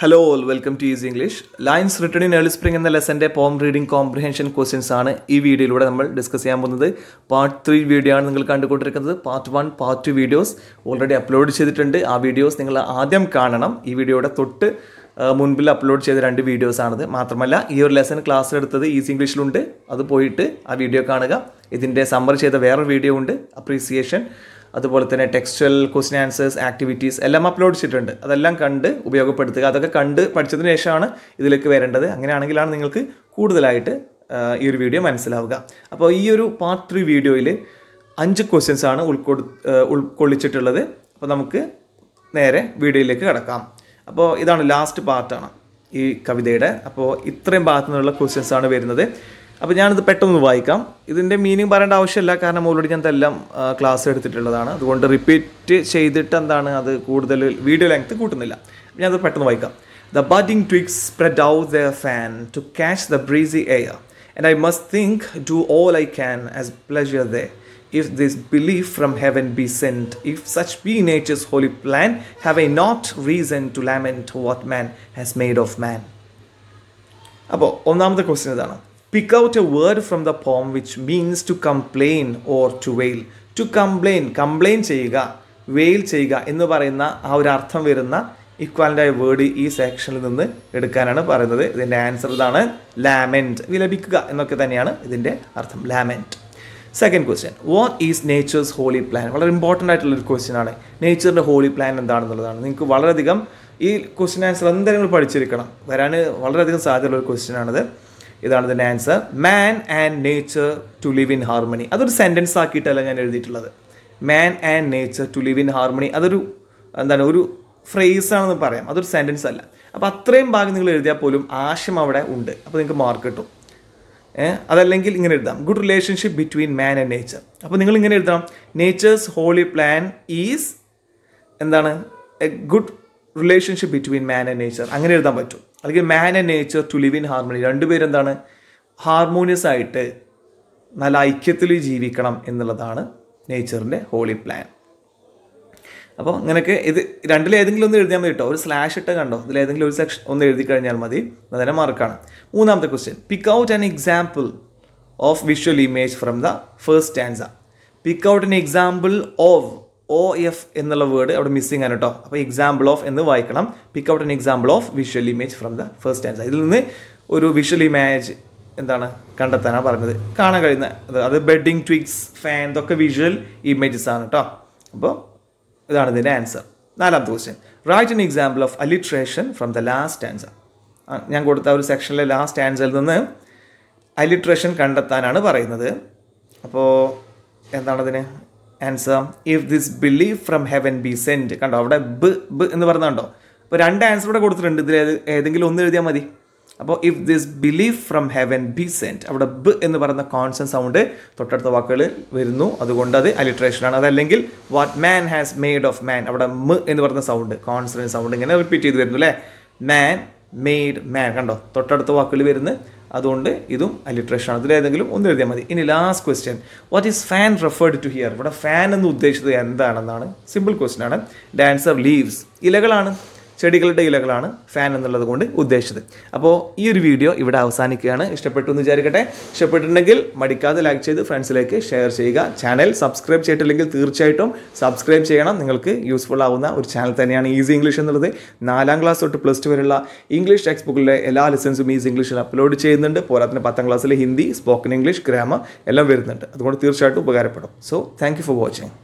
Hello all welcome to easy English lines return in early spring എന്ന ലെസൻ്റെ പോം reading comprehension questions ആണ് ഈ വീഡിയോയിലൂടെ നമ്മൾ ഡിസ്കസ് ചെയ്യാൻ പോകുന്നത് പാർട്ട് ത്രീ വീഡിയോ ആണ് നിങ്ങൾ കണ്ടുകൊണ്ടിരിക്കുന്നത് part one part two videos already upload ചെയ്തിട്ടുണ്ട് ആ വീഡിയോസ് നിങ്ങൾ ആദ്യം കാണണം ഈ വീഡിയോയുടെ തൊട്ട് മുൻപിൽ അപ്ലോഡ് ചെയ്ത രണ്ട് വീഡിയോസ് ആണത് മാത്രമല്ല ഈ ഒരു ലെസൺ ക്ലാസ്സിലെടുത്തത് ഈസി ഇംഗ്ലീഷിലുണ്ട് അത് പോയിട്ട് ആ വീഡിയോ കാണുക ഇതിൻ്റെ സമ്മർ ചെയ്ത വേറെ വീഡിയോ ഉണ്ട് അപ്രീസിയേഷൻ അതുപോലെ തന്നെ ടെക്സ്റ്റൽ ക്വസ്റ്റ്യൻ ആൻസേഴ്സ് ആക്ടിവിറ്റീസ് എല്ലാം അപ്ലോഡ് ചെയ്തിട്ടുണ്ട് അതെല്ലാം കണ്ട് ഉപയോഗപ്പെടുത്തുക അതൊക്കെ കണ്ട് പഠിച്ചതിന് ശേഷമാണ് ഇതിലേക്ക് വരേണ്ടത് അങ്ങനെയാണെങ്കിലാണ് നിങ്ങൾക്ക് കൂടുതലായിട്ട് ഈ ഒരു വീഡിയോ മനസ്സിലാവുക അപ്പോൾ ഈ ഒരു പാർട്ട് ത്രീ വീഡിയോയിൽ അഞ്ച് ക്വസ്റ്റ്യൻസ് ആണ് ഉൾക്കൊടു ഉൾക്കൊള്ളിച്ചിട്ടുള്ളത് അപ്പോൾ നമുക്ക് നേരെ വീഡിയോയിലേക്ക് കിടക്കാം അപ്പോൾ ഇതാണ് ലാസ്റ്റ് പാർട്ടാണ് ഈ കവിതയുടെ അപ്പോൾ ഇത്രയും ഭാഗത്തു നിന്നുള്ള ക്വസ്റ്റ്യൻസ് ആണ് വരുന്നത് അപ്പോൾ ഞാനിത് പെട്ടെന്ന് വായിക്കാം ഇതിൻ്റെ മീനിങ് പറയേണ്ട ആവശ്യമില്ല കാരണം ഓൾറെഡി ഞാൻ എല്ലാം ക്ലാസ് എടുത്തിട്ടുള്ളതാണ് അതുകൊണ്ട് റിപ്പീറ്റ് ചെയ്തിട്ട് എന്താണ് അത് കൂടുതൽ വീഡിയോ ലെങ്ത് കൂട്ടുന്നില്ല ഞാനത് പെട്ടെന്ന് വായിക്കാം the budding twigs spread out the fan to catch the breezy air and I must think do all I can as pleasure they if this belief from heaven be sent, if such be nature's holy plan, have I not reason to lament what man has made of man? അപ്പോൾ ഒന്നാമത്തെ question ഇതാണ് Pick out a word from the poem which means to complain or to wail. To complain complain ചെയ്യുക wail ചെയ്യുക എന്ന് പറയുന്ന ആ ഒരു അർത്ഥം വരുന്ന ഇക്വാലിൻ്റായ വേർഡ് ഈ സെക്ഷനിൽ നിന്ന് എടുക്കാനാണ് പറയുന്നത് ഇതിൻ്റെ ആൻസർ ഇതാണ് ലാമെൻറ്റ് വിലപിക്കുക എന്നൊക്കെ തന്നെയാണ് ഇതിൻ്റെ അർത്ഥം lament second question what is nature's holy plan വളരെ ഇമ്പോർട്ടൻ്റ് ആയിട്ടുള്ള ഒരു ക്വസ്റ്റ്യൻ ആണ് നേച്ചറിൻ്റെ ഹോളി പ്ലാൻ എന്താണെന്നുള്ളതാണ് നിങ്ങൾക്ക് വളരെയധികം ഈ ക്വസ്റ്റ്യൻ ആൻസർ എന്തായാലും പഠിച്ചിരിക്കണം വരാൻ വളരെയധികം സാധ്യതയുള്ള ഒരു ക്വസ്റ്റ്യൻ ആണിത് ഇതാണ് ഇതിൻ്റെ answer man and nature to live in harmony അതൊരു സെൻറ്റൻസ് ആക്കിയിട്ടല്ല ഞാൻ എഴുതിയിട്ടുള്ളത് man and nature to live in harmony അതൊരു എന്താണ് ഒരു ഫ്രേസ് ആണെന്ന് പറയാം അതൊരു സെൻറ്റൻസ് അല്ല അപ്പോൾ അത്രയും ഭാഗം നിങ്ങൾ എഴുതിയാൽ പോലും ആശയം അവിടെ ഉണ്ട് അപ്പോൾ നിങ്ങൾക്ക് മാർക്ക് കിട്ടും അതല്ലെങ്കിൽ ഇങ്ങനെ എഴുതാം good relationship between man and nature അപ്പോൾ നിങ്ങൾ ഇങ്ങനെ എഴുതാം നേച്ചേഴ്സ് ഹോളി പ്ലാൻ ഈസ് എന്താണ് a good relationship between man and nature അങ്ങനെ എഴുതാൻ പറ്റും അല്ലെങ്കിൽ man and nature to live in harmony രണ്ടുപേരെന്താണ് ഹാർമോണിയസ് ആയിട്ട് നല്ല ഐക്യത്തിൽ ജീവിക്കണം എന്നുള്ളതാണ് നേച്ചറിൻ്റെ ഹോളി പ്ലാൻ അപ്പോൾ അങ്ങനെയൊക്കെ ഇത് രണ്ടിൽ ഏതെങ്കിലും ഒന്ന് എഴുതിയാൽ മതി കേട്ടോ ഒരു സ്ലാഷ് ഇട്ട് കണ്ടോ ഇതിൽ ഏതെങ്കിലും ഒരു സെക്ഷൻ ഒന്ന് എഴുതി കഴിഞ്ഞാൽ മതി അതിനെ മാർക്കാണ് മൂന്നാമത്തെ question pick out an example of visual image from the first stanza pick out an example of O F എന്നുള്ള വേർഡ് അവിടെ മിസ്സിങ് ആണ് കേട്ടോ അപ്പോൾ എക്സാമ്പിൾ ഓഫ് എന്ന് വായിക്കണം pick out an example of visual image from the first answer ഇതിൽ നിന്ന് ഒരു വിഷ്വൽ ഇമേജ് എന്താണ് കണ്ടെത്താനാണ് പറഞ്ഞത് കാണാൻ കഴിയുന്ന അത് ബെഡിങ് ട്വിക്സ് ഫാൻ ഇതൊക്കെ വിഷ്വൽ ഇമേജസ് ആണ് കേട്ടോ അപ്പോൾ ഇതാണ് ഇതിൻ്റെ ആൻസർ നാലാമത്തെ question write an example of alliteration from the last answer ഞാൻ കൊടുത്ത ഒരു സെക്ഷനിലെ ലാസ്റ്റ് ആൻസറിൽ നിന്ന് അലിട്രേഷൻ കണ്ടെത്താനാണ് പറയുന്നത് അപ്പോൾ എന്താണ് answer if this belief from heaven be sent കണ്ടോ അവിടെ ബ് ബ് എന്ന് പറഞ്ഞുണ്ടോ അപ്പോൾ രണ്ട് ആൻസർ ഇവിടെ കൊടുത്തിട്ടുണ്ട് ഇതിൽ ഏതെങ്കിലും ഒന്ന് എഴുതിയാൽ മതി അപ്പോൾ if this belief from heaven be sent അവിടെ ബ് എന്ന് പറയുന്ന കോൺസ്റ്റൻറ്റ് സൗണ്ട് തൊട്ടടുത്ത വാക്കുകൾ വരുന്നു അതുകൊണ്ട് അത് അലിട്രേഷനാണ് അതല്ലെങ്കിൽ what man has made of man അവിടെ മ് എന്ന് പറയുന്ന സൗണ്ട് കോൺസ്റ്റൻറ്റ് സൗണ്ട് ഇങ്ങനെ റിപ്പീറ്റ് ചെയ്ത് വരുന്നു അല്ലേ മാൻ മെയ്ഡ് മാൻ കണ്ടോ തൊട്ടടുത്ത വാക്കുകൾ വരുന്നത് അതുകൊണ്ട് ഇതും അലിട്രേഷൻ ആണ് ഇതിലേതെങ്കിലും ഒന്ന് എഴുതിയാൽ മതി ഇനി last question what is fan referred to here ഇവിടെ ഫാൻ എന്ന് ഉദ്ദേശിച്ചത് എന്താണെന്നാണ് സിമ്പിൾ ക്വസ്റ്റ്യൻ ആണ് ഡാൻസർ ലീവ്സ് ഇലകളാണ് ചെടികളുടെ ഇലകളാണ് ഫാൻ എന്നുള്ളത് കൊണ്ട് ഉദ്ദേശിച്ചത് അപ്പോൾ ഈ ഒരു വീഡിയോ ഇവിടെ അവസാനിക്കുകയാണ് ഇഷ്ടപ്പെട്ടു എന്ന് വിചാരിക്കട്ടെ ഇഷ്ടപ്പെട്ടിട്ടുണ്ടെങ്കിൽ മടിക്കാതെ ലൈക്ക് ചെയ്ത് ഫ്രണ്ട്സിലേക്ക് ഷെയർ ചെയ്യുക ചാനൽ സബ്സ്ക്രൈബ് ചെയ്തിട്ടില്ലെങ്കിൽ തീർച്ചയായിട്ടും സബ്സ്ക്രൈബ് ചെയ്യണം നിങ്ങൾക്ക് യൂസ്ഫുൾ ആവുന്ന ഒരു ചാനൽ തന്നെയാണ് ഈസി ഇംഗ്ലീഷ് എന്നുള്ളത് നാലാം ക്ലാസ് തൊട്ട് പ്ലസ് ടു വരെയുള്ള ഇംഗ്ലീഷ് ടെക്സ്റ്റ് ബുക്കിലെ എല്ലാ ലെസൻസും ഈസി ഇംഗ്ലീഷിൽ അപ്ലോഡ് ചെയ്യുന്നുണ്ട് പോരാത്തിന് പത്താം ക്ലാസ്സിലെ ഹിന്ദി സ്പോക്കൺ ഇംഗ്ലീഷ് ഗ്രാമർ എല്ലാം വരുന്നുണ്ട് അതുകൊണ്ട് തീർച്ചയായിട്ടും ഉപകാരപ്പെടും സോ താങ്ക് ഫോർ വാച്ചിങ്